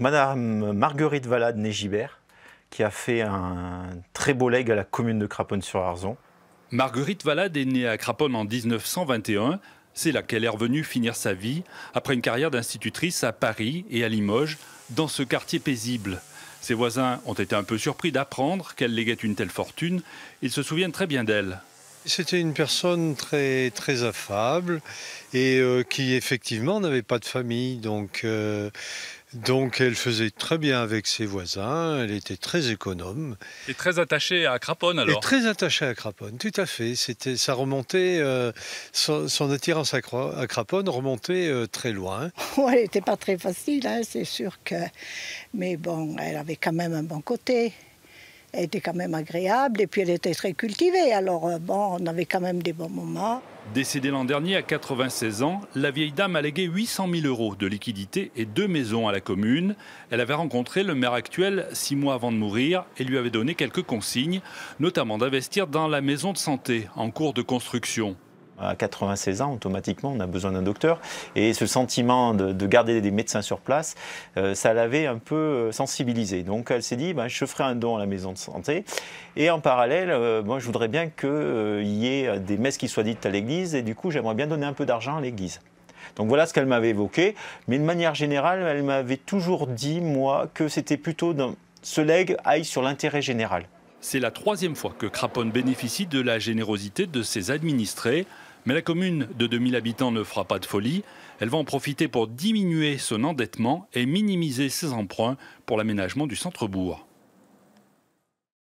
Madame Marguerite Valade Négibert, qui a fait un très beau leg à la commune de Craponne-sur-Arzon. Marguerite Valade est née à Craponne en 1921. C'est là qu'elle est revenue finir sa vie après une carrière d'institutrice à Paris et à Limoges, dans ce quartier paisible. Ses voisins ont été un peu surpris d'apprendre qu'elle léguait une telle fortune. Ils se souviennent très bien d'elle. C'était une personne très, très affable et euh, qui effectivement n'avait pas de famille. Donc, euh, donc elle faisait très bien avec ses voisins, elle était très économe. Et très attachée à Craponne alors Et très attachée à Craponne, tout à fait. C'était, ça remontait, euh, son, attirance à, à Craponne remontait très loin. elle n'était pas très facile, hein, c'est sûr que... Mais bon, elle avait quand même un bon côté elle était quand même agréable et puis elle était très cultivée. Alors euh, bon, on avait quand même des bons moments. Décédée l'an dernier à 96 ans, la vieille dame a légué 800 000 euros de liquidités et deux maisons à la commune. Elle avait rencontré le maire actuel six mois avant de mourir et lui avait donné quelques consignes, notamment d'investir dans la maison de santé en cours de construction à 96 ans, automatiquement, on a besoin d'un docteur. Et ce sentiment de, garder des médecins sur place, euh, ça l'avait un peu euh, sensibilisée. Donc elle s'est dit, ben, je ferai un don à la maison de santé. Et en parallèle, euh, moi, je voudrais bien qu'il y ait des messes qui soient dites à l'église. Et du coup, j'aimerais bien donner un peu d'argent à l'église. Donc voilà ce qu'elle m'avait évoqué. Mais de manière générale, elle m'avait toujours dit, moi, que c'était plutôt dans... ce legs aille sur l'intérêt général. C'est la troisième fois que Craponne bénéficie de la générosité de ses administrés. Mais la commune de 2000 habitants ne fera pas de folie. Elle va en profiter pour diminuer son endettement et minimiser ses emprunts pour l'aménagement du centre-bourg.